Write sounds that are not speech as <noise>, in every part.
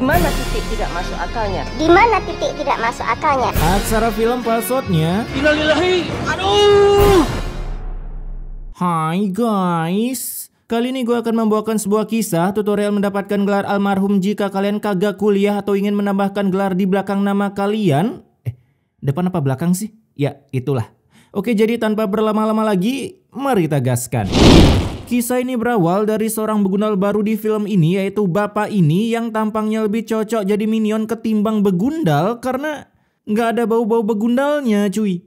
Dimana mana titik tidak masuk akalnya? Di mana titik tidak masuk akalnya? Aksara film passwordnya. Innalillahi. Aduh. Hai guys. Kali ini gue akan membawakan sebuah kisah tutorial mendapatkan gelar almarhum jika kalian kagak kuliah atau ingin menambahkan gelar di belakang nama kalian. Eh, depan apa belakang sih? Ya, itulah. Oke, jadi tanpa berlama-lama lagi, mari kita gaskan. Kisah ini berawal dari seorang begundal baru di film ini yaitu bapak ini yang tampangnya lebih cocok jadi minion ketimbang begundal karena nggak ada bau-bau begundalnya cuy.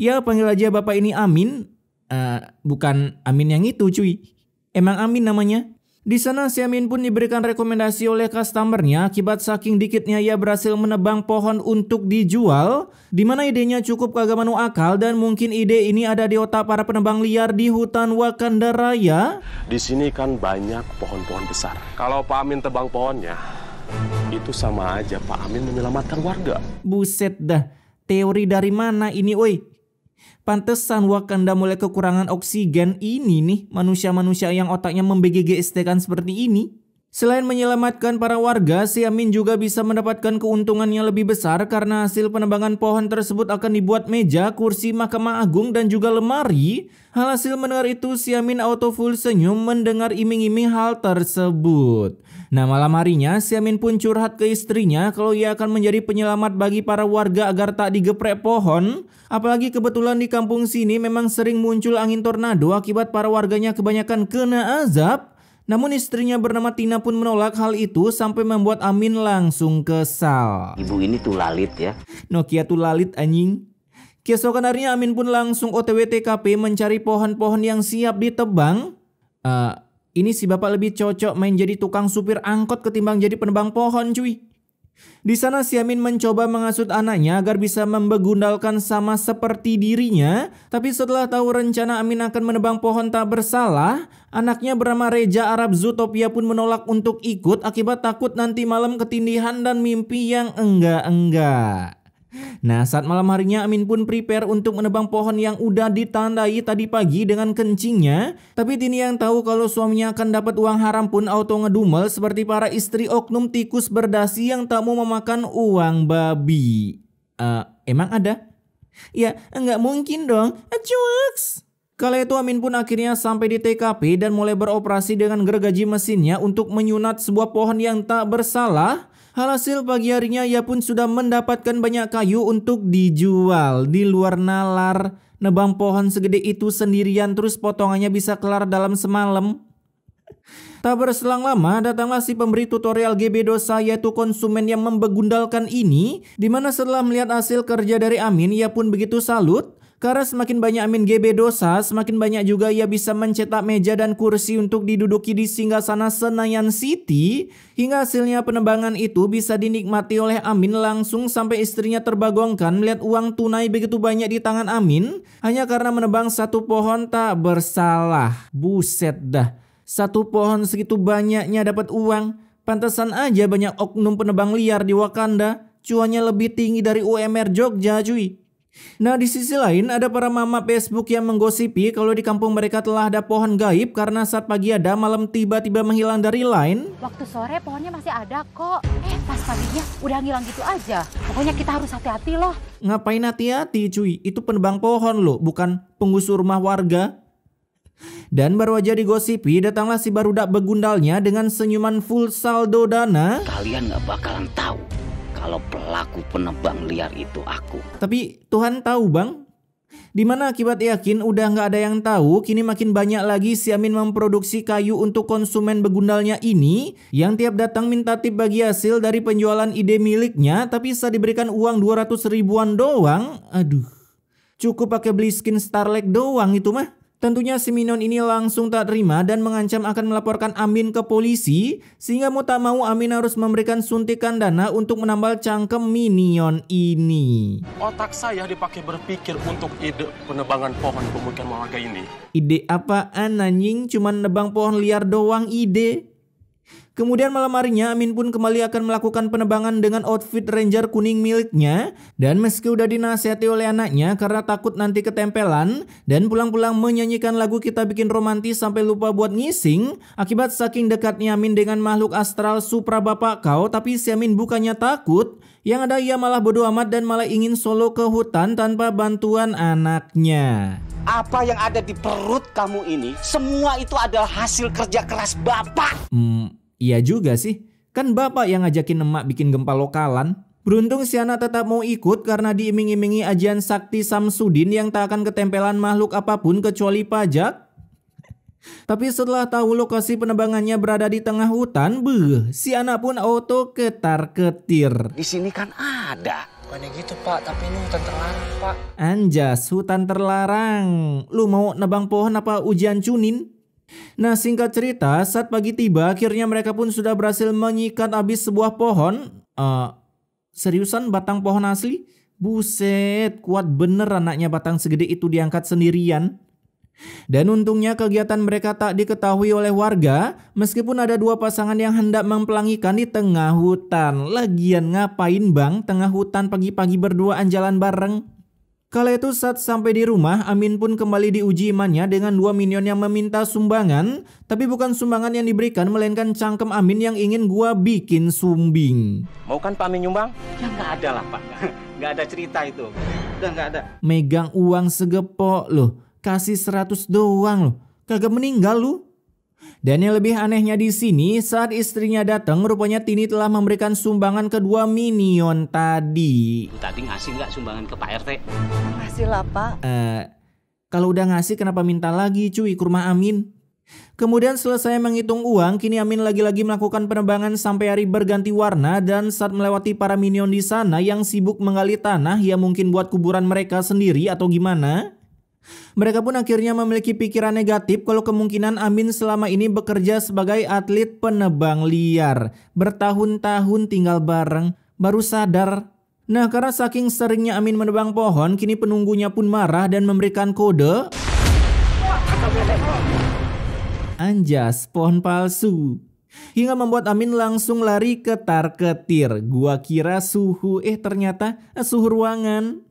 Ya panggil aja bapak ini Amin. Uh, bukan Amin yang itu cuy. Emang Amin namanya? Di sana Siamin pun diberikan rekomendasi oleh customernya akibat saking dikitnya ia berhasil menebang pohon untuk dijual di mana idenya cukup kagak menu akal dan mungkin ide ini ada di otak para penebang liar di hutan Wakanda Raya. Di sini kan banyak pohon-pohon besar. Kalau Pak Amin tebang pohonnya, itu sama aja Pak Amin menyelamatkan warga. Buset dah, teori dari mana ini woi? Pantesan Wakanda mulai kekurangan oksigen ini nih manusia-manusia yang otaknya membggst kan seperti ini. Selain menyelamatkan para warga, Siamin juga bisa mendapatkan keuntungan yang lebih besar karena hasil penebangan pohon tersebut akan dibuat meja, kursi Mahkamah Agung dan juga lemari. Hal hasil mendengar itu, Siamin auto full senyum mendengar iming-iming hal tersebut. Nah malam harinya Siamin pun curhat ke istrinya kalau ia akan menjadi penyelamat bagi para warga agar tak digeprek pohon. Apalagi kebetulan di kampung sini memang sering muncul angin tornado akibat para warganya kebanyakan kena azab. Namun istrinya bernama Tina pun menolak hal itu sampai membuat Amin langsung kesal. Ibu ini tuh lalit ya. Nokia tuh lalit anjing. Keesokan harinya Amin pun langsung OTW TKP mencari pohon-pohon yang siap ditebang. Uh, ini si bapak lebih cocok main jadi tukang supir angkot ketimbang jadi penebang pohon cuy. Di sana Siamin mencoba mengasut anaknya agar bisa membegundalkan sama seperti dirinya. Tapi setelah tahu rencana Amin akan menebang pohon tak bersalah, anaknya bernama Reja Arab Zootopia pun menolak untuk ikut akibat takut nanti malam ketindihan dan mimpi yang enggak-enggak. Nah, saat malam harinya Amin pun prepare untuk menebang pohon yang udah ditandai tadi pagi dengan kencingnya. Tapi Tini yang tahu kalau suaminya akan dapat uang haram pun auto ngedumel seperti para istri oknum tikus berdasi yang tak mau memakan uang babi. Uh, emang ada? Ya, nggak mungkin dong. Eh, Cuaks! Kala itu Amin pun akhirnya sampai di TKP dan mulai beroperasi dengan gergaji mesinnya untuk menyunat sebuah pohon yang tak bersalah. Alhasil pagi harinya ia pun sudah mendapatkan banyak kayu untuk dijual di luar nalar. Nebang pohon segede itu sendirian terus potongannya bisa kelar dalam semalam. Tak berselang lama datanglah si pemberi tutorial GB dosa yaitu konsumen yang membegundalkan ini dimana setelah melihat hasil kerja dari Amin ia pun begitu salut karena semakin banyak Amin GB dosa, semakin banyak juga ia bisa mencetak meja dan kursi untuk diduduki di singgah sana Senayan City hingga hasilnya penebangan itu bisa dinikmati oleh Amin langsung sampai istrinya terbagongkan melihat uang tunai begitu banyak di tangan Amin hanya karena menebang satu pohon tak bersalah. Buset dah. Satu pohon segitu banyaknya dapat uang. Pantesan aja banyak oknum penebang liar di Wakanda. Cuannya lebih tinggi dari UMR Jogja cuy. Nah, di sisi lain ada para mama Facebook yang menggosipi kalau di kampung mereka telah ada pohon gaib karena saat pagi ada, malam tiba-tiba menghilang dari line. Waktu sore pohonnya masih ada kok. Eh, pas paginya udah ngilang gitu aja. Pokoknya kita harus hati-hati loh. Ngapain hati-hati cuy? Itu penebang pohon loh, bukan penggusur rumah warga. Dan baru aja digosipi, datanglah si barudak begundalnya dengan senyuman full saldo dana. Kalian gak bakalan tahu kalau pelaku penebang liar itu aku. Tapi Tuhan tahu bang, Dimana akibat yakin udah nggak ada yang tahu, kini makin banyak lagi Siamin memproduksi kayu untuk konsumen begundalnya ini yang tiap datang minta tip bagi hasil dari penjualan ide miliknya tapi saat diberikan uang 200 ribuan doang, aduh. Cukup pakai beli skin Starlight doang itu mah. Tentunya Minon ini langsung tak terima dan mengancam akan melaporkan Amin ke polisi sehingga mau tak mau Amin harus memberikan suntikan dana untuk menambal cangkem minion ini. Otak saya dipakai berpikir untuk ide penebangan pohon pemukiman warga ini. Ide apaan anjing? Cuman nebang pohon liar doang ide? Kemudian malam harinya Amin pun kembali akan melakukan penebangan dengan outfit ranger kuning miliknya dan meski udah dinasihati oleh anaknya karena takut nanti ketempelan dan pulang-pulang menyanyikan lagu kita bikin romantis sampai lupa buat ngising akibat saking dekatnya Amin dengan makhluk astral supra bapak kau tapi si Amin bukannya takut yang ada ia malah bodoh amat dan malah ingin solo ke hutan tanpa bantuan anaknya. Apa yang ada di perut kamu ini, semua itu adalah hasil kerja keras bapak. Hmm, Iya juga sih, kan bapak yang ngajakin emak bikin gempa lokalan. Beruntung si anak tetap mau ikut karena diiming-imingi ajian sakti Samsudin yang tak akan ketempelan makhluk apapun kecuali pajak. <laughs> Tapi setelah tahu lokasi penebangannya berada di tengah hutan, beuh, anak pun auto ketar-ketir. Di sini kan ada. Bukannya gitu pak, tapi ini hutan terlarang pak. Anjas, hutan terlarang. Lu mau nebang pohon apa ujian cunin? Nah singkat cerita, saat pagi tiba akhirnya mereka pun sudah berhasil menyikat habis sebuah pohon. Uh, seriusan batang pohon asli? Buset, kuat bener anaknya batang segede itu diangkat sendirian. Dan untungnya kegiatan mereka tak diketahui oleh warga meskipun ada dua pasangan yang hendak mempelangi ikan di tengah hutan. Lagian ngapain bang tengah hutan pagi-pagi berduaan jalan bareng? Kala itu saat sampai di rumah, Amin pun kembali diuji imannya dengan dua minion yang meminta sumbangan, tapi bukan sumbangan yang diberikan, melainkan cangkem Amin yang ingin gua bikin sumbing. Mau kan Pak Amin nyumbang? Ya nggak ada lah Pak, <laughs> nggak ada cerita itu. Udah nggak ada. Megang uang segepok loh, kasih seratus doang loh, kagak meninggal loh. Dan yang lebih anehnya di sini, saat istrinya datang, rupanya Tini telah memberikan sumbangan kedua minion tadi. Tadi ngasih nggak sumbangan ke Pak RT? Ngasih lah Pak. Uh, kalau udah ngasih kenapa minta lagi cuy ke rumah Amin? Kemudian selesai menghitung uang, kini Amin lagi-lagi melakukan penebangan sampai hari berganti warna dan saat melewati para minion di sana yang sibuk menggali tanah yang mungkin buat kuburan mereka sendiri atau gimana. Mereka pun akhirnya memiliki pikiran negatif kalau kemungkinan Amin selama ini bekerja sebagai atlet penebang liar. Bertahun-tahun tinggal bareng, baru sadar. Nah karena saking seringnya Amin menebang pohon, kini penunggunya pun marah dan memberikan kode. Anjas, pohon palsu. Hingga membuat Amin langsung lari ketar-ketir. Gua kira suhu, eh ternyata suhu ruangan.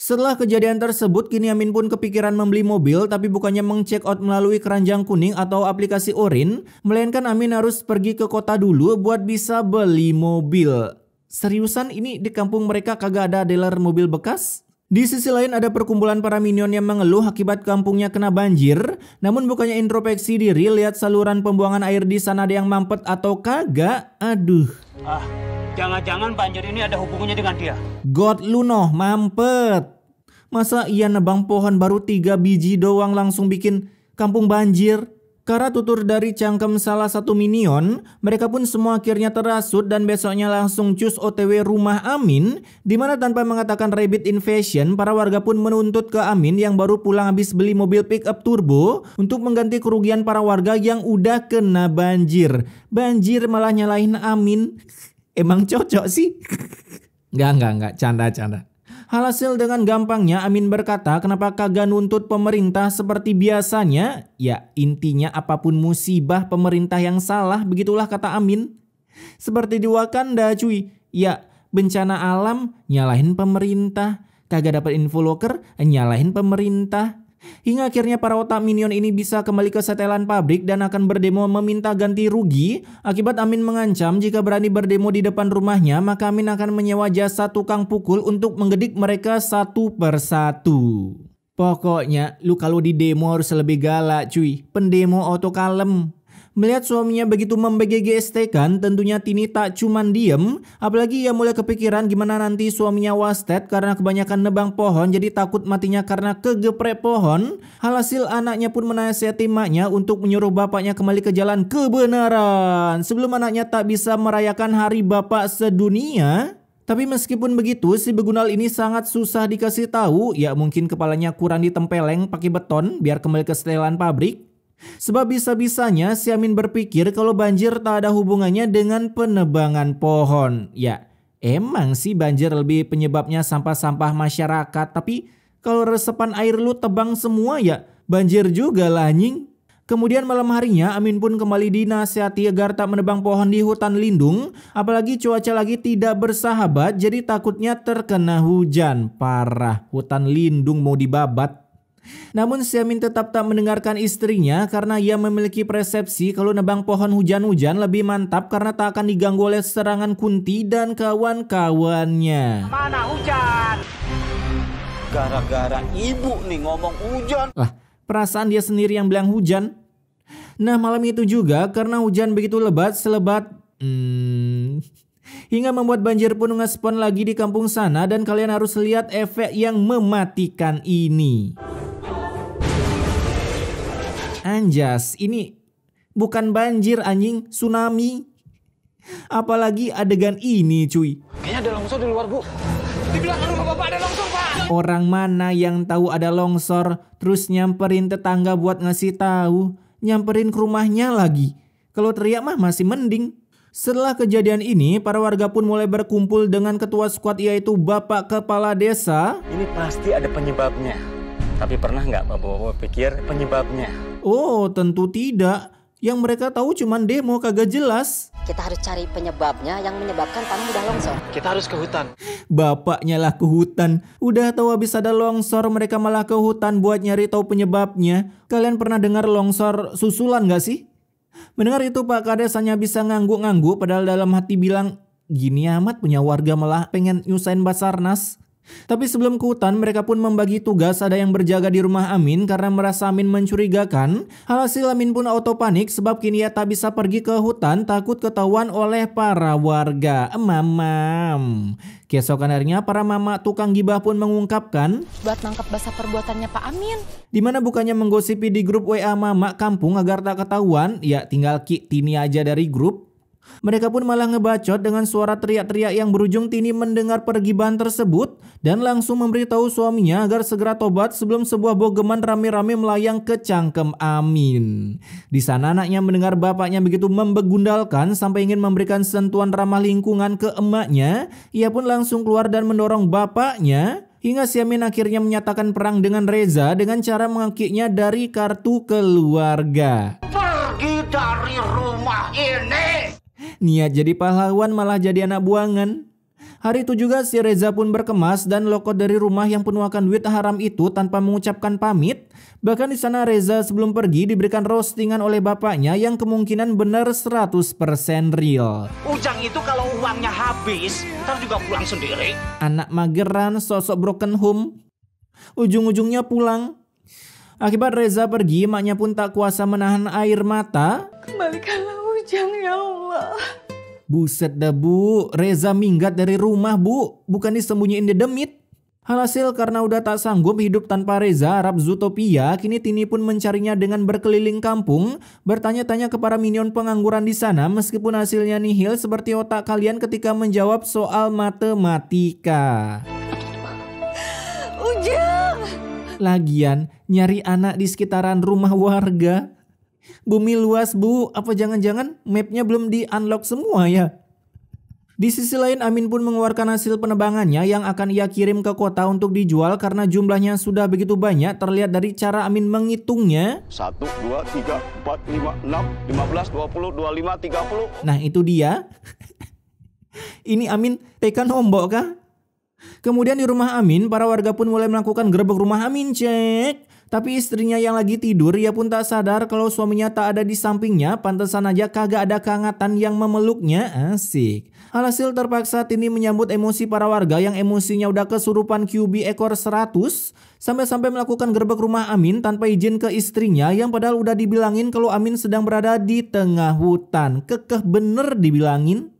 Setelah kejadian tersebut, kini Amin pun kepikiran membeli mobil tapi bukannya mengcheck out melalui keranjang kuning atau aplikasi Orin, melainkan Amin harus pergi ke kota dulu buat bisa beli mobil. Seriusan ini di kampung mereka kagak ada dealer mobil bekas? Di sisi lain ada perkumpulan para minion yang mengeluh akibat kampungnya kena banjir, namun bukannya introspeksi diri lihat saluran pembuangan air di sana ada yang mampet atau kagak, aduh. Ah. Jangan-jangan banjir ini ada hubungannya dengan dia. God Luno, mampet. Masa iya nebang pohon baru tiga biji doang langsung bikin kampung banjir? Karena tutur dari cangkem salah satu minion, mereka pun semua akhirnya terasut dan besoknya langsung cus otw rumah Amin, di mana tanpa mengatakan rabbit invasion, para warga pun menuntut ke Amin yang baru pulang habis beli mobil pickup turbo untuk mengganti kerugian para warga yang udah kena banjir. Banjir malah nyalahin Amin. Emang cocok sih? Enggak, enggak, enggak. Canda, canda. Alhasil dengan gampangnya Amin berkata kenapa kagak nuntut pemerintah seperti biasanya? Ya intinya apapun musibah pemerintah yang salah begitulah kata Amin. Seperti di Wakanda cuy. Ya bencana alam nyalahin pemerintah. Kagak dapat info loker nyalahin pemerintah. Hingga akhirnya para otak minion ini bisa kembali ke setelan pabrik dan akan berdemo meminta ganti rugi. Akibat Amin mengancam jika berani berdemo di depan rumahnya, maka Amin akan menyewa jasa tukang pukul untuk menggedik mereka satu persatu. Pokoknya, lu kalau di demo harus lebih galak cuy. Pendemo auto kalem. Melihat suaminya begitu membegg-kan, tentunya Tini tak cuman diem, apalagi ia mulai kepikiran gimana nanti suaminya wasted karena kebanyakan nebang pohon jadi takut matinya karena kegeprek pohon. Halhasil anaknya pun menasihati maknya untuk menyuruh bapaknya kembali ke jalan kebenaran. Sebelum anaknya tak bisa merayakan hari bapak sedunia, tapi meskipun begitu, si begunal ini sangat susah dikasih tahu. Ya mungkin kepalanya kurang ditempeleng pakai beton biar kembali ke setelan pabrik. Sebab bisa-bisanya si Amin berpikir kalau banjir tak ada hubungannya dengan penebangan pohon. Ya, emang sih banjir lebih penyebabnya sampah-sampah masyarakat, tapi kalau resepan air lu tebang semua ya banjir juga lah nying. Kemudian malam harinya Amin pun kembali dinasihati agar tak menebang pohon di hutan lindung. Apalagi cuaca lagi tidak bersahabat jadi takutnya terkena hujan. Parah hutan lindung mau dibabat. Namun Siamin tetap tak mendengarkan istrinya karena ia memiliki persepsi kalau nebang pohon hujan-hujan lebih mantap karena tak akan diganggu oleh serangan Kunti dan kawan-kawannya. Mana hujan? Gara-gara ibu nih ngomong hujan. Lah, perasaan dia sendiri yang bilang hujan. Nah malam itu juga karena hujan begitu lebat selebat... Hmm, hingga membuat banjir pun ngespon lagi di kampung sana dan kalian harus lihat efek yang mematikan ini. Anjas, ini bukan banjir anjing, tsunami. Apalagi adegan ini cuy. Kayaknya ada longsor di luar bu. Dibilang rumah bapak ada longsor pak. Orang mana yang tahu ada longsor, terus nyamperin tetangga buat ngasih tahu, nyamperin ke rumahnya lagi. Kalau teriak mah masih mending. Setelah kejadian ini, para warga pun mulai berkumpul dengan ketua skuad yaitu Bapak Kepala Desa. Ini pasti ada penyebabnya. Tapi pernah nggak bapak Bowo pikir penyebabnya? Oh, tentu tidak. Yang mereka tahu cuma demo kagak jelas. Kita harus cari penyebabnya yang menyebabkan tanah udah longsor. Kita harus ke hutan. Bapaknya lah ke hutan. Udah tahu habis ada longsor mereka malah ke hutan buat nyari tahu penyebabnya. Kalian pernah dengar longsor susulan gak sih? Mendengar itu Pak Kades hanya bisa ngangguk-ngangguk padahal dalam hati bilang gini amat punya warga malah pengen nyusain Basarnas. Tapi sebelum ke hutan, mereka pun membagi tugas ada yang berjaga di rumah Amin karena merasa Amin mencurigakan. Alhasil Amin pun auto panik sebab kini ia tak bisa pergi ke hutan takut ketahuan oleh para warga. Mamam. Keesokan harinya para mama tukang gibah pun mengungkapkan buat nangkap basah perbuatannya Pak Amin. Dimana bukannya menggosipi di grup WA mama kampung agar tak ketahuan, ya tinggal Ki Tini aja dari grup mereka pun malah ngebacot dengan suara teriak-teriak yang berujung Tini mendengar pergibahan tersebut dan langsung memberitahu suaminya agar segera tobat sebelum sebuah bogeman rame-rame melayang ke Cangkem Amin. Di sana anaknya mendengar bapaknya begitu membegundalkan sampai ingin memberikan sentuhan ramah lingkungan ke emaknya, ia pun langsung keluar dan mendorong bapaknya Hingga Siamin akhirnya menyatakan perang dengan Reza dengan cara mengangkitnya dari kartu keluarga. Niat jadi pahlawan malah jadi anak buangan. Hari itu juga si Reza pun berkemas dan loko dari rumah yang penuh akan duit haram itu tanpa mengucapkan pamit. Bahkan di sana Reza sebelum pergi diberikan roastingan oleh bapaknya yang kemungkinan benar 100% real. Ujang itu kalau uangnya habis, ntar juga pulang sendiri. Anak mageran, sosok broken home. Ujung-ujungnya pulang. Akibat Reza pergi, maknya pun tak kuasa menahan air mata. Kembalikanlah Ujang ya Allah. Buset dah bu, Reza minggat dari rumah bu, bukan disembunyiin di demit. Alhasil karena udah tak sanggup hidup tanpa Reza Arab Zootopia, kini Tini pun mencarinya dengan berkeliling kampung, bertanya-tanya kepada minion pengangguran di sana meskipun hasilnya nihil seperti otak kalian ketika menjawab soal matematika. Ujang! Lagian, nyari anak di sekitaran rumah warga, Bumi luas bu, apa jangan-jangan mapnya belum di unlock semua ya? Di sisi lain, Amin pun mengeluarkan hasil penebangannya yang akan ia kirim ke kota untuk dijual karena jumlahnya sudah begitu banyak terlihat dari cara Amin menghitungnya. 1, 2, 3, 4, 5, 6, 15, 20, 25, 30. Nah itu dia. <laughs> Ini Amin tekan nombok kah? Kemudian di rumah Amin, para warga pun mulai melakukan gerebek rumah Amin, cek. Tapi istrinya yang lagi tidur, ia pun tak sadar kalau suaminya tak ada di sampingnya, pantesan aja kagak ada kehangatan yang memeluknya, asik. Alhasil terpaksa Tini menyambut emosi para warga yang emosinya udah kesurupan QB ekor 100, sampai-sampai melakukan gerbek rumah Amin tanpa izin ke istrinya yang padahal udah dibilangin kalau Amin sedang berada di tengah hutan. Kekeh bener dibilangin.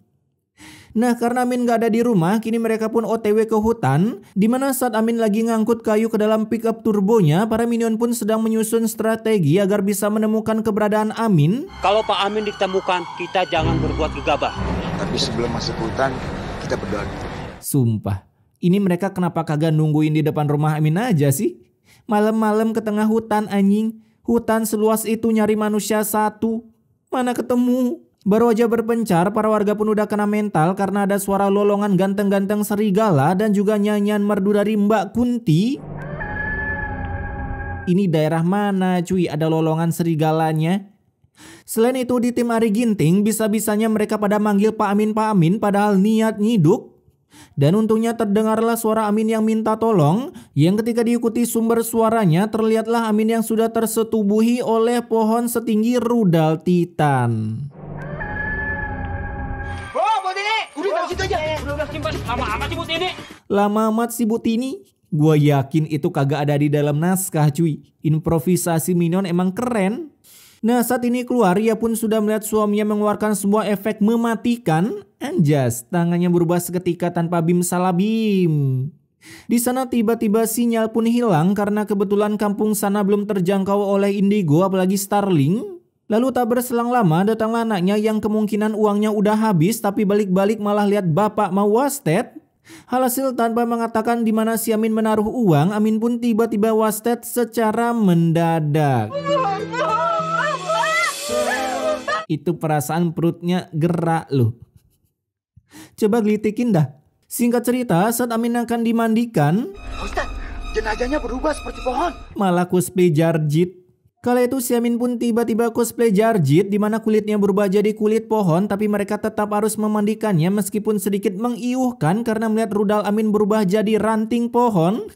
Nah karena Amin gak ada di rumah, kini mereka pun otw ke hutan, di mana saat Amin lagi ngangkut kayu ke dalam pickup turbonya, para minion pun sedang menyusun strategi agar bisa menemukan keberadaan Amin. Kalau Pak Amin ditemukan, kita jangan berbuat gegabah. Tapi sebelum masuk hutan, kita berdoa Sumpah, ini mereka kenapa kagak nungguin di depan rumah Amin aja sih? Malam-malam ke tengah hutan anjing, hutan seluas itu nyari manusia satu, mana ketemu? Baru aja berpencar, para warga pun udah kena mental karena ada suara lolongan ganteng-ganteng serigala dan juga nyanyian merdu dari Mbak Kunti. Ini daerah mana cuy ada lolongan serigalanya? Selain itu di tim Ari Ginting bisa-bisanya mereka pada manggil Pak Amin Pak Amin padahal niat nyiduk. Dan untungnya terdengarlah suara Amin yang minta tolong, yang ketika diikuti sumber suaranya terlihatlah Amin yang sudah tersetubuhi oleh pohon setinggi rudal titan. situ aja. Udah udah simpan. Lama amat si Butini. Lama amat si Butini. Gua yakin itu kagak ada di dalam naskah cuy. Improvisasi Minion emang keren. Nah saat ini keluar ia pun sudah melihat suaminya mengeluarkan sebuah efek mematikan. Anjas tangannya berubah seketika tanpa bim salabim. Di sana tiba-tiba sinyal pun hilang karena kebetulan kampung sana belum terjangkau oleh Indigo apalagi starling. Lalu tak berselang lama datanglah anaknya yang kemungkinan uangnya udah habis tapi balik-balik malah lihat bapak mau wasted. Alhasil tanpa mengatakan di mana si Amin menaruh uang, Amin pun tiba-tiba wasted secara mendadak. Itu perasaan perutnya gerak loh. Coba gelitikin dah. Singkat cerita, saat Amin akan dimandikan... Ustaz, jenazahnya berubah seperti pohon. Malah kuspe Jarjit. Kala itu Siamin pun tiba-tiba cosplay Jarjit di mana kulitnya berubah jadi kulit pohon tapi mereka tetap harus memandikannya meskipun sedikit mengiuhkan karena melihat rudal Amin berubah jadi ranting pohon.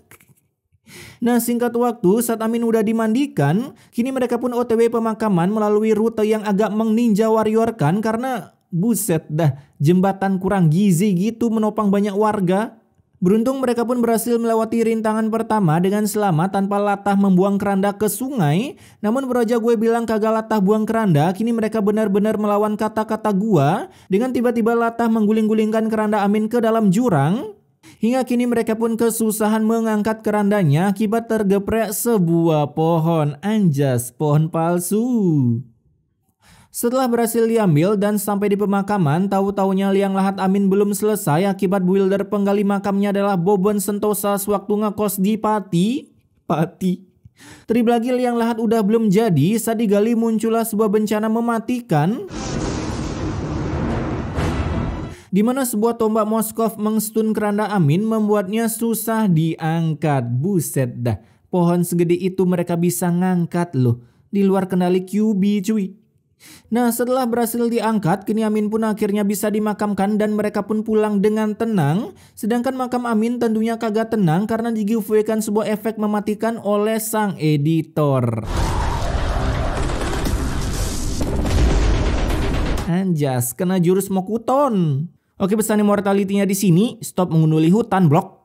Nah singkat waktu saat Amin udah dimandikan, kini mereka pun otw pemakaman melalui rute yang agak mengninja warrior kan karena buset dah jembatan kurang gizi gitu menopang banyak warga. Beruntung mereka pun berhasil melewati rintangan pertama dengan selamat tanpa latah membuang keranda ke sungai. Namun Beraja gue bilang kagak latah buang keranda, kini mereka benar-benar melawan kata-kata gua dengan tiba-tiba latah mengguling-gulingkan keranda Amin ke dalam jurang. Hingga kini mereka pun kesusahan mengangkat kerandanya akibat tergeprek sebuah pohon. Anjas, pohon palsu. Setelah berhasil diambil dan sampai di pemakaman, tahu-taunya liang lahat Amin belum selesai akibat builder penggali makamnya adalah Bobon Sentosa sewaktu ngekos di Pati. Pati. Terlebih lagi liang lahat udah belum jadi, saat digali muncullah sebuah bencana mematikan. Di mana sebuah tombak Moskov mengstun keranda Amin membuatnya susah diangkat. Buset dah, pohon segede itu mereka bisa ngangkat loh. Di luar kendali QB cuy. Nah setelah berhasil diangkat, kini Amin pun akhirnya bisa dimakamkan dan mereka pun pulang dengan tenang. Sedangkan makam Amin tentunya kagak tenang karena digiveawaykan sebuah efek mematikan oleh sang editor. Anjas, kena jurus Mokuton. Oke pesan immortality-nya di sini, stop mengunduli hutan blok.